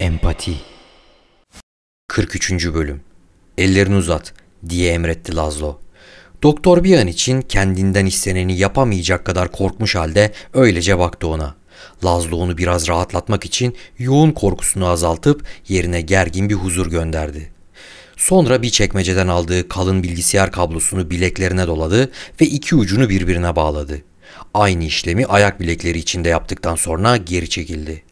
Empati 43. Bölüm Ellerini uzat diye emretti Lazlo. Doktor bir an için kendinden isteneni yapamayacak kadar korkmuş halde öylece baktı ona. Lazlo onu biraz rahatlatmak için yoğun korkusunu azaltıp yerine gergin bir huzur gönderdi. Sonra bir çekmeceden aldığı kalın bilgisayar kablosunu bileklerine doladı ve iki ucunu birbirine bağladı. Aynı işlemi ayak bilekleri içinde yaptıktan sonra geri çekildi.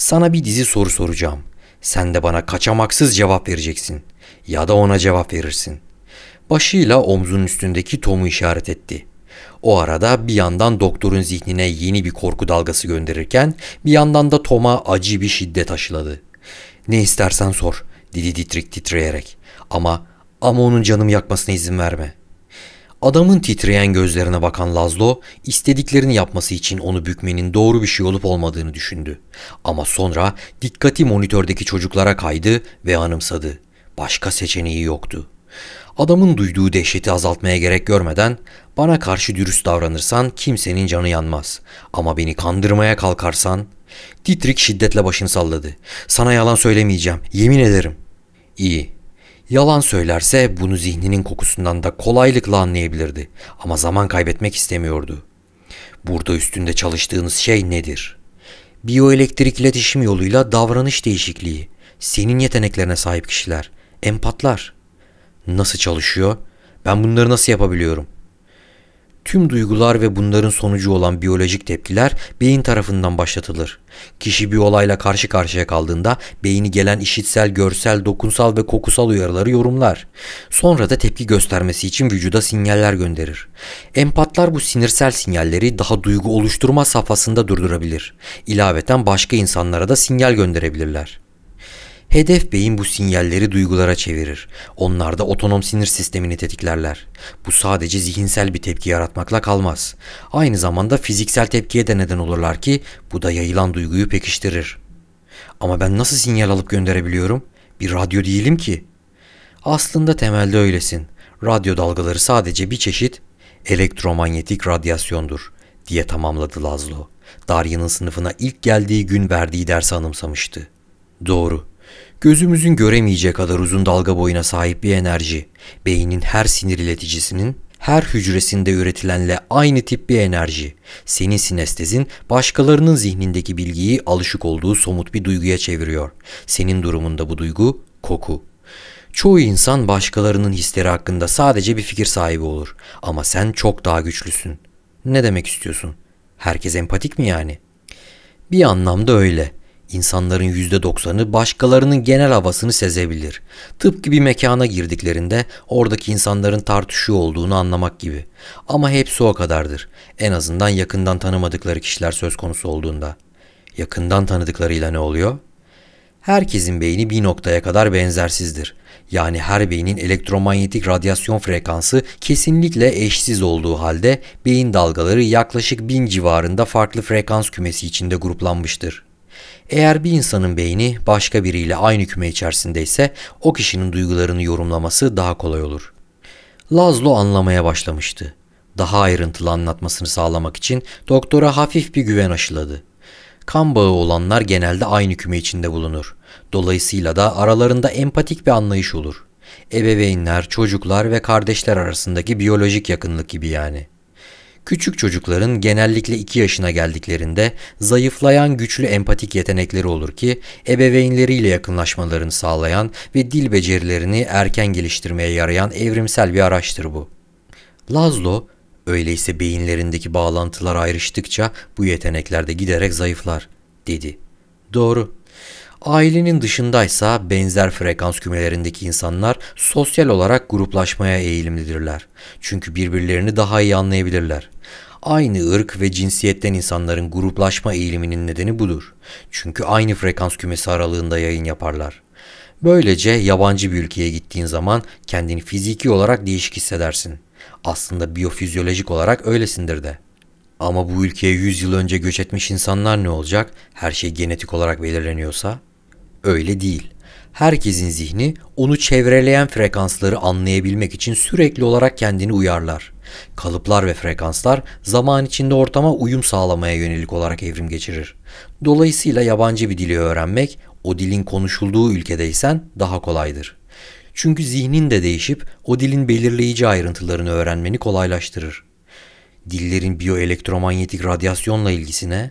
Sana bir dizi soru soracağım. Sen de bana kaçamaksız cevap vereceksin. Ya da ona cevap verirsin. Başıyla omzunun üstündeki Tom'u işaret etti. O arada bir yandan doktorun zihnine yeni bir korku dalgası gönderirken bir yandan da Tom'a acı bir şiddet aşıladı. Ne istersen sor dedi Ditrik titreyerek. Ama ama onun canımı yakmasına izin verme. Adamın titreyen gözlerine bakan Lazlo, istediklerini yapması için onu bükmenin doğru bir şey olup olmadığını düşündü. Ama sonra dikkati monitördeki çocuklara kaydı ve anımsadı. Başka seçeneği yoktu. Adamın duyduğu dehşeti azaltmaya gerek görmeden bana karşı dürüst davranırsan kimsenin canı yanmaz ama beni kandırmaya kalkarsan Titrik şiddetle başını salladı. Sana yalan söylemeyeceğim, yemin ederim. İyi, Yalan söylerse bunu zihninin kokusundan da kolaylıkla anlayabilirdi ama zaman kaybetmek istemiyordu. Burada üstünde çalıştığınız şey nedir? Biyoelektrik iletişim yoluyla davranış değişikliği. Senin yeteneklerine sahip kişiler. Empatlar. Nasıl çalışıyor? Ben bunları nasıl yapabiliyorum?'' Tüm duygular ve bunların sonucu olan biyolojik tepkiler beyin tarafından başlatılır. Kişi bir olayla karşı karşıya kaldığında beyni gelen işitsel, görsel, dokunsal ve kokusal uyarıları yorumlar. Sonra da tepki göstermesi için vücuda sinyaller gönderir. Empatlar bu sinirsel sinyalleri daha duygu oluşturma safhasında durdurabilir. İlaveten başka insanlara da sinyal gönderebilirler. Hedef beyin bu sinyalleri duygulara çevirir. Onlar da otonom sinir sistemini tetiklerler. Bu sadece zihinsel bir tepki yaratmakla kalmaz. Aynı zamanda fiziksel tepkiye de neden olurlar ki bu da yayılan duyguyu pekiştirir. Ama ben nasıl sinyal alıp gönderebiliyorum? Bir radyo değilim ki. Aslında temelde öylesin. Radyo dalgaları sadece bir çeşit elektromanyetik radyasyondur diye tamamladı Lazlo. Darya'nın sınıfına ilk geldiği gün verdiği dersi anımsamıştı. Doğru, Gözümüzün göremeyeceği kadar uzun dalga boyuna sahip bir enerji. Beynin her sinir ileticisinin her hücresinde üretilenle aynı tip bir enerji. Senin sinestezin başkalarının zihnindeki bilgiyi alışık olduğu somut bir duyguya çeviriyor. Senin durumunda bu duygu koku. Çoğu insan başkalarının hisleri hakkında sadece bir fikir sahibi olur ama sen çok daha güçlüsün. Ne demek istiyorsun? Herkes empatik mi yani? Bir anlamda öyle. İnsanların %90'ı başkalarının genel havasını sezebilir. Tıpkı bir mekana girdiklerinde oradaki insanların tartışıyor olduğunu anlamak gibi. Ama hepsi o kadardır. En azından yakından tanımadıkları kişiler söz konusu olduğunda. Yakından tanıdıklarıyla ne oluyor? Herkesin beyni bir noktaya kadar benzersizdir. Yani her beynin elektromanyetik radyasyon frekansı kesinlikle eşsiz olduğu halde beyin dalgaları yaklaşık 1000 civarında farklı frekans kümesi içinde gruplanmıştır. Eğer bir insanın beyni başka biriyle aynı küme içerisindeyse o kişinin duygularını yorumlaması daha kolay olur. Lazlo anlamaya başlamıştı. Daha ayrıntılı anlatmasını sağlamak için doktora hafif bir güven aşıladı. Kan bağı olanlar genelde aynı küme içinde bulunur. Dolayısıyla da aralarında empatik bir anlayış olur. Ebeveynler, çocuklar ve kardeşler arasındaki biyolojik yakınlık gibi yani.'' Küçük çocukların genellikle 2 yaşına geldiklerinde zayıflayan güçlü empatik yetenekleri olur ki ebeveynleriyle yakınlaşmalarını sağlayan ve dil becerilerini erken geliştirmeye yarayan evrimsel bir araçtır bu. Lazlo, öyleyse beyinlerindeki bağlantılar ayrıştıkça bu yetenekler de giderek zayıflar, dedi. Doğru, Ailenin dışındaysa benzer frekans kümelerindeki insanlar sosyal olarak gruplaşmaya eğilimlidirler. Çünkü birbirlerini daha iyi anlayabilirler. Aynı ırk ve cinsiyetten insanların gruplaşma eğiliminin nedeni budur. Çünkü aynı frekans kümesi aralığında yayın yaparlar. Böylece yabancı bir ülkeye gittiğin zaman kendini fiziki olarak değişik hissedersin. Aslında biyofizyolojik olarak öylesindir de. Ama bu ülkeye 100 yıl önce göç etmiş insanlar ne olacak? Her şey genetik olarak belirleniyorsa? Öyle değil. Herkesin zihni onu çevreleyen frekansları anlayabilmek için sürekli olarak kendini uyarlar. Kalıplar ve frekanslar zaman içinde ortama uyum sağlamaya yönelik olarak evrim geçirir. Dolayısıyla yabancı bir dili öğrenmek o dilin konuşulduğu ülkedeysen daha kolaydır. Çünkü zihnin de değişip o dilin belirleyici ayrıntılarını öğrenmeni kolaylaştırır. Dillerin biyoelektromanyetik radyasyonla ilgisine,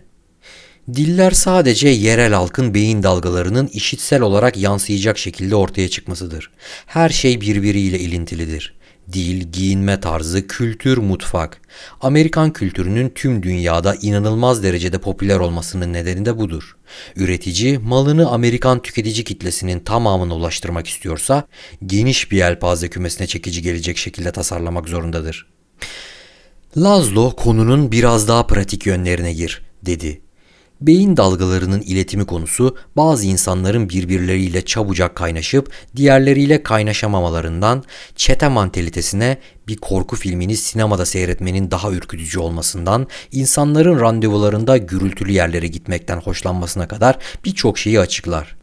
Diller sadece yerel halkın beyin dalgalarının işitsel olarak yansıyacak şekilde ortaya çıkmasıdır. Her şey birbiriyle ilintilidir. Dil, giyinme tarzı, kültür, mutfak. Amerikan kültürünün tüm dünyada inanılmaz derecede popüler olmasının nedeni de budur. Üretici malını Amerikan tüketici kitlesinin tamamına ulaştırmak istiyorsa geniş bir yelpaze kümesine çekici gelecek şekilde tasarlamak zorundadır. Lazlo konunun biraz daha pratik yönlerine gir dedi Beyin dalgalarının iletimi konusu bazı insanların birbirleriyle çabucak kaynaşıp diğerleriyle kaynaşamamalarından çete mantalitesine bir korku filmini sinemada seyretmenin daha ürkütücü olmasından insanların randevularında gürültülü yerlere gitmekten hoşlanmasına kadar birçok şeyi açıklar.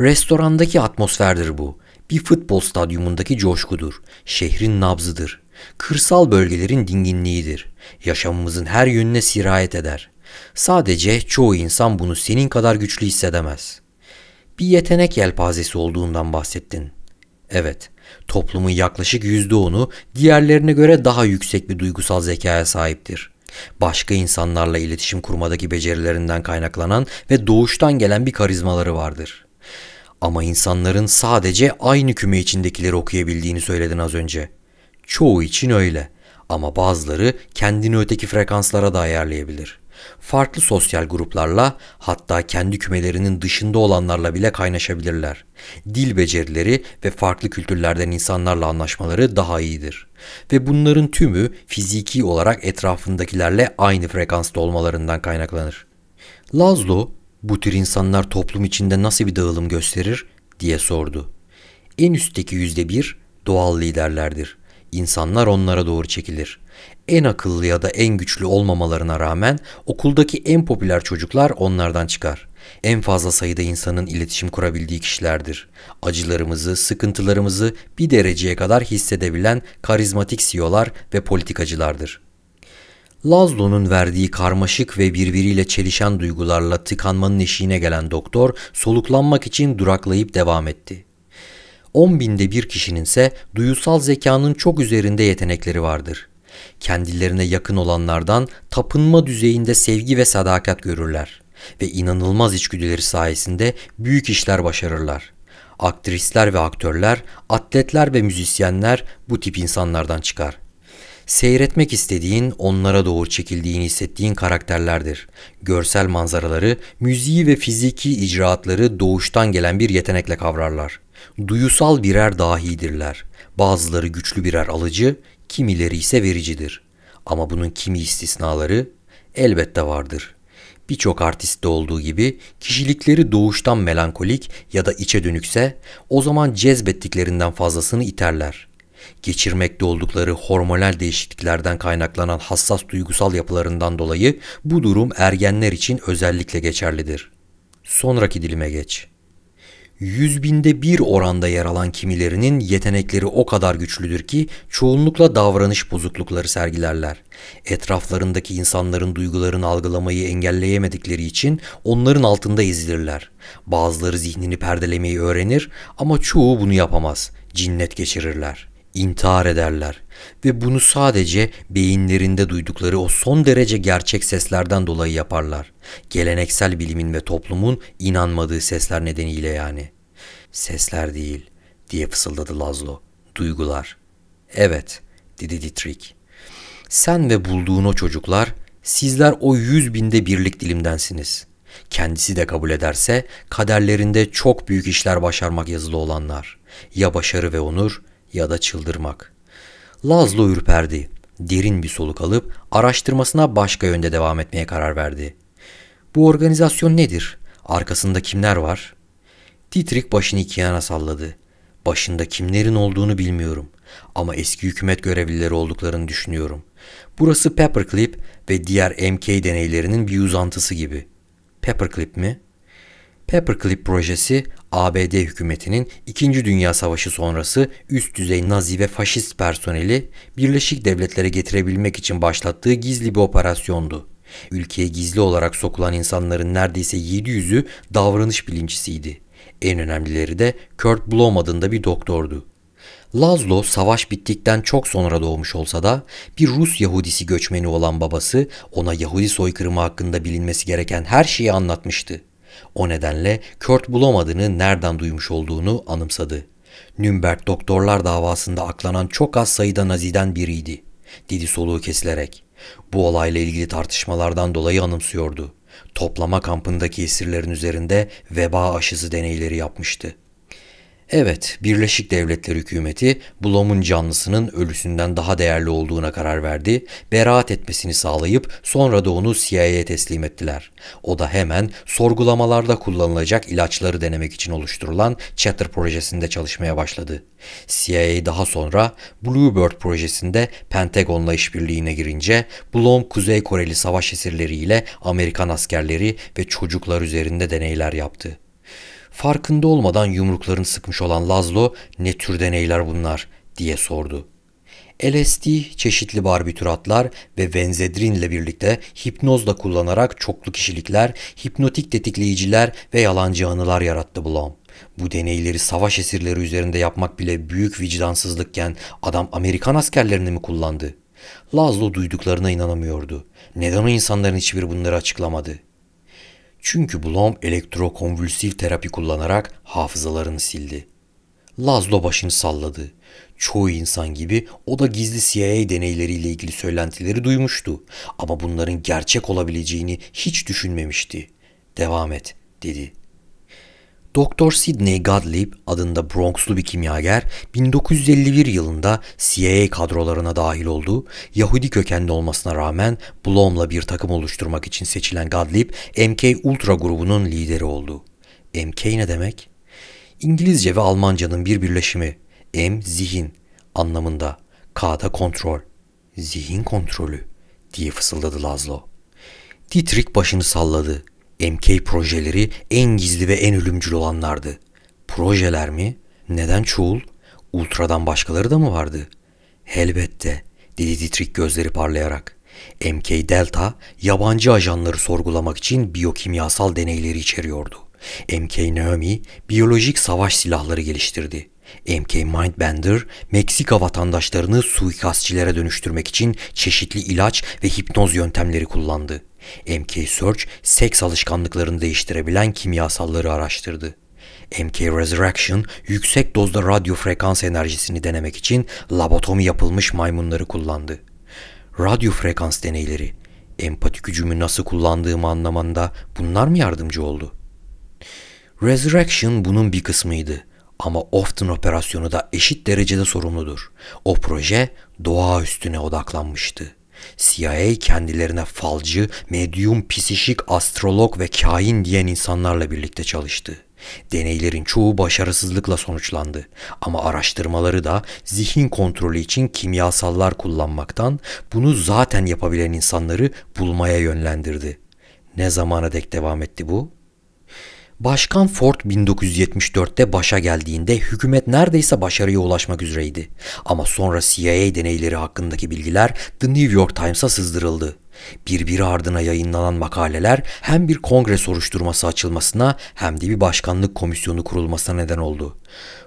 Restorandaki atmosferdir bu. Bir futbol stadyumundaki coşkudur. Şehrin nabzıdır. Kırsal bölgelerin dinginliğidir. Yaşamımızın her yönüne sirayet eder. Sadece çoğu insan bunu senin kadar güçlü hissedemez. Bir yetenek yelpazesi olduğundan bahsettin. Evet, toplumun yaklaşık yüzde onu diğerlerine göre daha yüksek bir duygusal zekaya sahiptir. Başka insanlarla iletişim kurmadaki becerilerinden kaynaklanan ve doğuştan gelen bir karizmaları vardır. Ama insanların sadece aynı küme içindekileri okuyabildiğini söyledin az önce. Çoğu için öyle ama bazıları kendini öteki frekanslara da ayarlayabilir. Farklı sosyal gruplarla hatta kendi kümelerinin dışında olanlarla bile kaynaşabilirler. Dil becerileri ve farklı kültürlerden insanlarla anlaşmaları daha iyidir. Ve bunların tümü fiziki olarak etrafındakilerle aynı frekansta olmalarından kaynaklanır. Lazlo, bu tür insanlar toplum içinde nasıl bir dağılım gösterir diye sordu. En üstteki yüzde bir doğal liderlerdir. İnsanlar onlara doğru çekilir. En akıllı ya da en güçlü olmamalarına rağmen okuldaki en popüler çocuklar onlardan çıkar. En fazla sayıda insanın iletişim kurabildiği kişilerdir. Acılarımızı, sıkıntılarımızı bir dereceye kadar hissedebilen karizmatik CEO'lar ve politikacılardır. Lazlo'nun verdiği karmaşık ve birbiriyle çelişen duygularla tıkanmanın eşiğine gelen doktor soluklanmak için duraklayıp devam etti. 10 binde bir kişinin ise duyusal zekanın çok üzerinde yetenekleri vardır. Kendilerine yakın olanlardan tapınma düzeyinde sevgi ve sadakat görürler ve inanılmaz içgüdüleri sayesinde büyük işler başarırlar. Aktrisler ve aktörler, atletler ve müzisyenler bu tip insanlardan çıkar. Seyretmek istediğin, onlara doğru çekildiğini hissettiğin karakterlerdir. Görsel manzaraları, müziği ve fiziki icraatları doğuştan gelen bir yetenekle kavrarlar. Duyusal birer dahidirler. Bazıları güçlü birer alıcı, kimileri ise vericidir. Ama bunun kimi istisnaları elbette vardır. Birçok artistte olduğu gibi kişilikleri doğuştan melankolik ya da içe dönükse o zaman cezbettiklerinden fazlasını iterler. Geçirmekte oldukları hormonal değişikliklerden kaynaklanan hassas duygusal yapılarından dolayı bu durum ergenler için özellikle geçerlidir. Sonraki dilime geç.'' yüz binde bir oranda yer alan kimilerinin yetenekleri o kadar güçlüdür ki çoğunlukla davranış bozuklukları sergilerler. Etraflarındaki insanların duygularını algılamayı engelleyemedikleri için onların altında ezilirler. Bazıları zihnini perdelemeyi öğrenir ama çoğu bunu yapamaz. Cinnet geçirirler.'' intihar ederler ve bunu sadece beyinlerinde duydukları o son derece gerçek seslerden dolayı yaparlar. Geleneksel bilimin ve toplumun inanmadığı sesler nedeniyle yani. Sesler değil diye fısıldadı Lazlo. Duygular. Evet dedi Dietrich. Sen ve bulduğun o çocuklar sizler o yüz binde birlik dilimdensiniz. Kendisi de kabul ederse kaderlerinde çok büyük işler başarmak yazılı olanlar. Ya başarı ve onur ya da çıldırmak. Lazlo ürperdi. Derin bir soluk alıp araştırmasına başka yönde devam etmeye karar verdi. Bu organizasyon nedir? Arkasında kimler var? Titrik başını iki yana salladı. Başında kimlerin olduğunu bilmiyorum ama eski hükümet görevlileri olduklarını düşünüyorum. Burası Paperclip ve diğer MK deneylerinin bir uzantısı gibi. Paperclip mi? Paperclip projesi ABD hükümetinin 2. Dünya Savaşı sonrası üst düzey Nazi ve faşist personeli Birleşik Devletlere getirebilmek için başlattığı gizli bir operasyondu. Ülkeye gizli olarak sokulan insanların neredeyse 700'ü davranış bilincisiydi. En önemlileri de Kurt Blom adında bir doktordu. Lazlo savaş bittikten çok sonra doğmuş olsa da bir Rus Yahudisi göçmeni olan babası ona Yahudi soykırımı hakkında bilinmesi gereken her şeyi anlatmıştı. O nedenle Kurt bulamadığını nereden duymuş olduğunu anımsadı. Nürnberg doktorlar davasında aklanan çok az sayıda naziden biriydi. Didi soluğu kesilerek. Bu olayla ilgili tartışmalardan dolayı anımsıyordu. Toplama kampındaki esirlerin üzerinde veba aşısı deneyleri yapmıştı. Evet, Birleşik Devletler hükümeti Blom'un canlısının ölüsünden daha değerli olduğuna karar verdi, beraat etmesini sağlayıp sonra da onu CIA'ya teslim ettiler. O da hemen sorgulamalarda kullanılacak ilaçları denemek için oluşturulan Chatter projesinde çalışmaya başladı. CIA daha sonra Bluebird projesinde Pentagon'la işbirliğine girince Blom Kuzey Koreli savaş esirleriyle Amerikan askerleri ve çocuklar üzerinde deneyler yaptı. Farkında olmadan yumruklarını sıkmış olan Lazlo ne tür deneyler bunlar diye sordu. LSD, çeşitli barbituratlar ve benzedrinle birlikte hipnozla kullanarak çoklu kişilikler, hipnotik tetikleyiciler ve yalancı anılar yarattı Blom. Bu deneyleri savaş esirleri üzerinde yapmak bile büyük vicdansızlıkken adam Amerikan askerlerini mi kullandı? Lazlo duyduklarına inanamıyordu. Neden o insanların hiçbiri bunları açıklamadı?'' Çünkü Blom elektrokonvülsif terapi kullanarak hafızalarını sildi. Lazlo başını salladı. Çoğu insan gibi o da gizli CIA deneyleriyle ilgili söylentileri duymuştu ama bunların gerçek olabileceğini hiç düşünmemişti. Devam et, dedi.'' Doktor Sidney Gottlieb adında Bronxlu bir kimyager 1951 yılında CIA kadrolarına dahil oldu. Yahudi kökenli olmasına rağmen Blom'la bir takım oluşturmak için seçilen Gottlieb MK Ultra grubunun lideri oldu. MK ne demek? İngilizce ve Almanca'nın bir birleşimi. M zihin anlamında, K da kontrol. Zihin kontrolü diye fısıldadı Lazlo. Dietrich başını salladı. MK projeleri en gizli ve en ölümcül olanlardı. Projeler mi? Neden çoğul? Ultra'dan başkaları da mı vardı? Elbette, dedi Dietrich gözleri parlayarak. MK Delta, yabancı ajanları sorgulamak için biyokimyasal deneyleri içeriyordu. MK Naomi, biyolojik savaş silahları geliştirdi. MK Mindbender, Meksika vatandaşlarını suikastçilere dönüştürmek için çeşitli ilaç ve hipnoz yöntemleri kullandı. MK Search seks alışkanlıklarını değiştirebilen kimyasalları araştırdı. MK Resurrection yüksek dozda radyo frekans enerjisini denemek için labotomi yapılmış maymunları kullandı. Radyo frekans deneyleri empatik gücümü nasıl kullandığımı anlamanda bunlar mı yardımcı oldu? Resurrection bunun bir kısmıydı ama Often operasyonu da eşit derecede sorumludur. O proje doğa üstüne odaklanmıştı. CIA kendilerine falcı, medyum, pisişik, astrolog ve kain diyen insanlarla birlikte çalıştı. Deneylerin çoğu başarısızlıkla sonuçlandı ama araştırmaları da zihin kontrolü için kimyasallar kullanmaktan bunu zaten yapabilen insanları bulmaya yönlendirdi. Ne zamana dek devam etti bu? Başkan Ford 1974'te başa geldiğinde hükümet neredeyse başarıya ulaşmak üzereydi. Ama sonra CIA deneyleri hakkındaki bilgiler The New York Times'a sızdırıldı. Birbiri ardına yayınlanan makaleler hem bir kongre soruşturması açılmasına hem de bir başkanlık komisyonu kurulmasına neden oldu.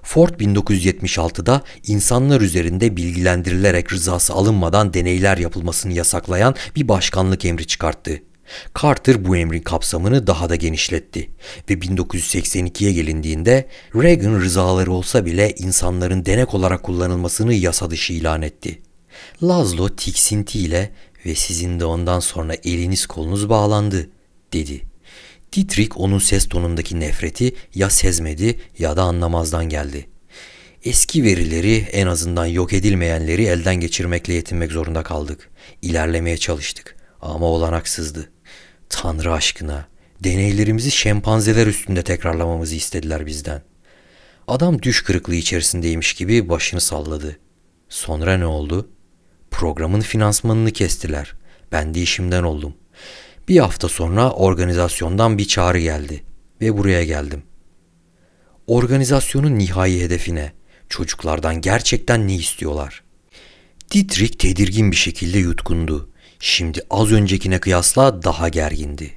Ford 1976'da insanlar üzerinde bilgilendirilerek rızası alınmadan deneyler yapılmasını yasaklayan bir başkanlık emri çıkarttı. Carter bu emrin kapsamını daha da genişletti ve 1982'ye gelindiğinde Reagan rızaları olsa bile insanların denek olarak kullanılmasını yasa dışı ilan etti. Lazlo tiksintiyle ve sizin de ondan sonra eliniz kolunuz bağlandı dedi. Dietrich onun ses tonundaki nefreti ya sezmedi ya da anlamazdan geldi. Eski verileri en azından yok edilmeyenleri elden geçirmekle yetinmek zorunda kaldık. İlerlemeye çalıştık ama olanaksızdı. Tanrı aşkına, deneylerimizi şempanzeler üstünde tekrarlamamızı istediler bizden. Adam düş kırıklığı içerisindeymiş gibi başını salladı. Sonra ne oldu? Programın finansmanını kestiler. Ben de işimden oldum. Bir hafta sonra organizasyondan bir çağrı geldi ve buraya geldim. Organizasyonun nihai hedefine, çocuklardan gerçekten ne istiyorlar? Dietrich tedirgin bir şekilde yutkundu. Şimdi az öncekine kıyasla daha gergindi.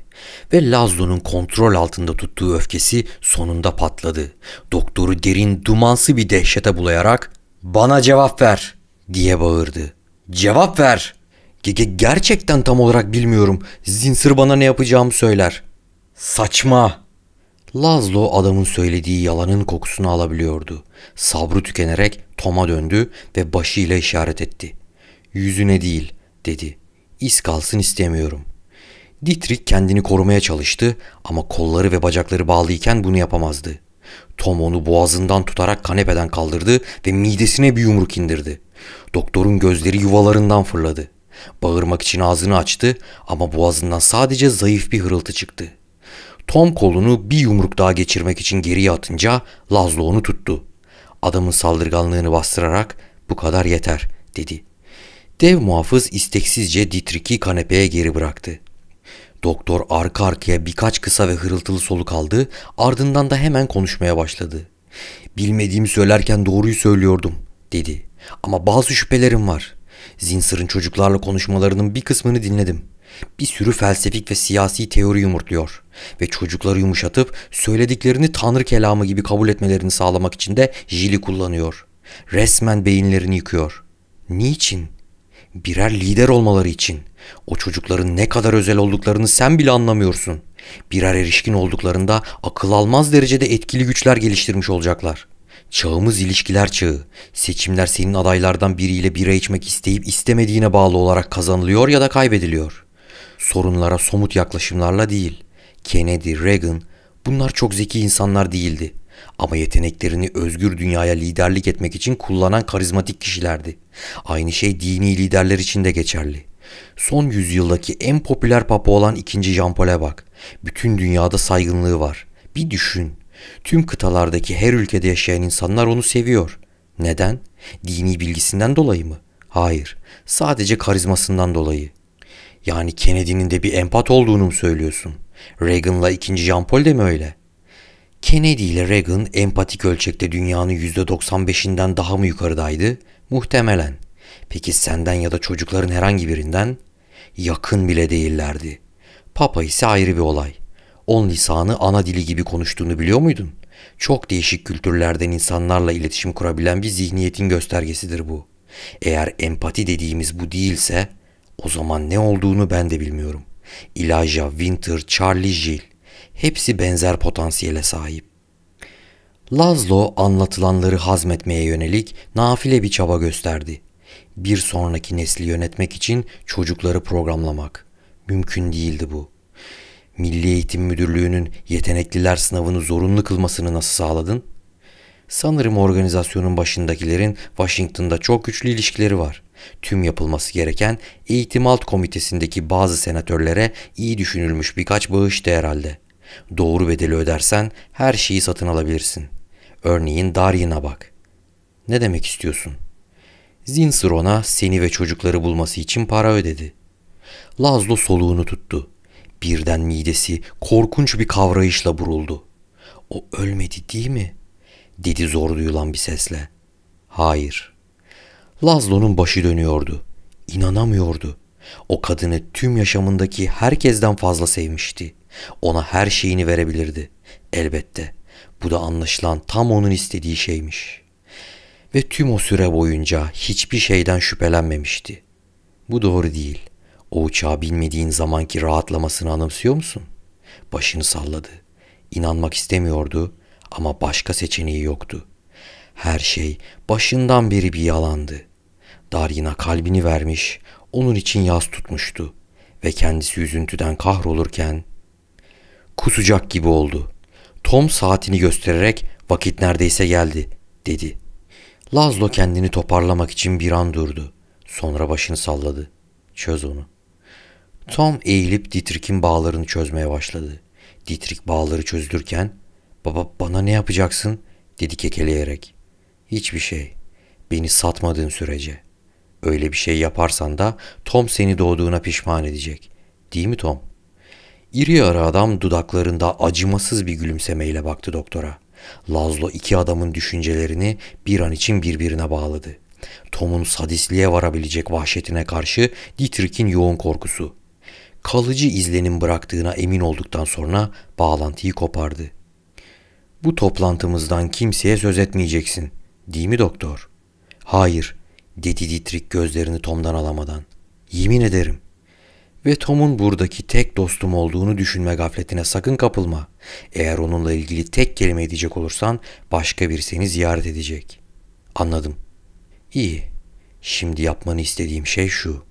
Ve Lazlo'nun kontrol altında tuttuğu öfkesi sonunda patladı. Doktoru derin dumansı bir dehşete bulayarak ''Bana cevap ver!'' diye bağırdı. ''Cevap ver!'' Ge gerçekten tam olarak bilmiyorum. Zinsir bana ne yapacağımı söyler. Saçma. Lazlo adamın söylediği yalanın kokusunu alabiliyordu. Sabrı tükenerek Tom'a döndü ve başıyla işaret etti. Yüzüne değil dedi. İz kalsın istemiyorum. Dietrich kendini korumaya çalıştı ama kolları ve bacakları bağlıyken bunu yapamazdı. Tom onu boğazından tutarak kanepeden kaldırdı ve midesine bir yumruk indirdi. Doktorun gözleri yuvalarından fırladı. Bağırmak için ağzını açtı ama boğazından sadece zayıf bir hırıltı çıktı. Tom kolunu bir yumruk daha geçirmek için geriye atınca Lazlo onu tuttu. Adamın saldırganlığını bastırarak bu kadar yeter dedi. Dev muhafız isteksizce Dietrich'i kanepeye geri bıraktı. Doktor arka arkaya birkaç kısa ve hırıltılı soluk aldı, ardından da hemen konuşmaya başladı. Bilmediğimi söylerken doğruyu söylüyordum, dedi. Ama bazı şüphelerim var. Zinsir'in çocuklarla konuşmalarının bir kısmını dinledim. Bir sürü felsefik ve siyasi teori yumurtluyor ve çocukları yumuşatıp söylediklerini tanrı kelamı gibi kabul etmelerini sağlamak için de jili kullanıyor. Resmen beyinlerini yıkıyor. Niçin?'' birer lider olmaları için. O çocukların ne kadar özel olduklarını sen bile anlamıyorsun. Birer erişkin olduklarında akıl almaz derecede etkili güçler geliştirmiş olacaklar. Çağımız ilişkiler çağı. Seçimler senin adaylardan biriyle bira içmek isteyip istemediğine bağlı olarak kazanılıyor ya da kaybediliyor. Sorunlara somut yaklaşımlarla değil. Kennedy, Reagan bunlar çok zeki insanlar değildi ama yeteneklerini özgür dünyaya liderlik etmek için kullanan karizmatik kişilerdi. Aynı şey dini liderler için de geçerli. Son yüzyıldaki en popüler papa olan 2. Jean Paul'e bak. Bütün dünyada saygınlığı var. Bir düşün. Tüm kıtalardaki her ülkede yaşayan insanlar onu seviyor. Neden? Dini bilgisinden dolayı mı? Hayır. Sadece karizmasından dolayı. Yani Kennedy'nin de bir empat olduğunu mu söylüyorsun? Reagan'la 2. Jean Paul de mi öyle? Kennedy ile Reagan empatik ölçekte dünyanın %95'inden daha mı yukarıdaydı? Muhtemelen. Peki senden ya da çocukların herhangi birinden? Yakın bile değillerdi. Papa ise ayrı bir olay. On lisanı ana dili gibi konuştuğunu biliyor muydun? Çok değişik kültürlerden insanlarla iletişim kurabilen bir zihniyetin göstergesidir bu. Eğer empati dediğimiz bu değilse o zaman ne olduğunu ben de bilmiyorum. Elijah, Winter, Charlie, Jill hepsi benzer potansiyele sahip. Lazlo anlatılanları hazmetmeye yönelik nafile bir çaba gösterdi. Bir sonraki nesli yönetmek için çocukları programlamak. Mümkün değildi bu. Milli Eğitim Müdürlüğü'nün yetenekliler sınavını zorunlu kılmasını nasıl sağladın? Sanırım organizasyonun başındakilerin Washington'da çok güçlü ilişkileri var. Tüm yapılması gereken eğitim alt komitesindeki bazı senatörlere iyi düşünülmüş birkaç bağıştı herhalde. Doğru bedeli ödersen her şeyi satın alabilirsin.'' Örneğin Daryen'a bak. Ne demek istiyorsun? Zinsir ona seni ve çocukları bulması için para ödedi. Lazlo soluğunu tuttu. Birden midesi korkunç bir kavrayışla buruldu. O ölmedi değil mi? dedi zor duyulan bir sesle. Hayır. Lazlo'nun başı dönüyordu. İnanamıyordu. O kadını tüm yaşamındaki herkesten fazla sevmişti. Ona her şeyini verebilirdi. Elbette. Bu da anlaşılan tam onun istediği şeymiş. Ve tüm o süre boyunca hiçbir şeyden şüphelenmemişti. Bu doğru değil. O uçağa binmediğin zamanki rahatlamasını anımsıyor musun? Başını salladı. İnanmak istemiyordu ama başka seçeneği yoktu. Her şey başından beri bir yalandı. Daryna kalbini vermiş, onun için yaz tutmuştu ve kendisi üzüntüden kahrolurken kusacak gibi oldu. Tom saatini göstererek vakit neredeyse geldi dedi. Lazlo kendini toparlamak için bir an durdu. Sonra başını salladı. Çöz onu. Tom eğilip Dietrich'in bağlarını çözmeye başladı. Dietrich bağları çözülürken baba bana ne yapacaksın dedi kekeleyerek. Hiçbir şey. Beni satmadığın sürece. Öyle bir şey yaparsan da Tom seni doğduğuna pişman edecek. Değil mi Tom?'' İri yarı adam dudaklarında acımasız bir gülümsemeyle baktı doktora. Lazlo iki adamın düşüncelerini bir an için birbirine bağladı. Tom'un sadisliğe varabilecek vahşetine karşı Dietrich'in yoğun korkusu. Kalıcı izlenim bıraktığına emin olduktan sonra bağlantıyı kopardı. Bu toplantımızdan kimseye söz etmeyeceksin, değil mi doktor? Hayır, dedi Dietrich gözlerini Tom'dan alamadan. Yemin ederim ve Tom'un buradaki tek dostum olduğunu düşünme gafletine sakın kapılma. Eğer onunla ilgili tek kelime edecek olursan başka bir seni ziyaret edecek. Anladım. İyi. Şimdi yapmanı istediğim şey şu.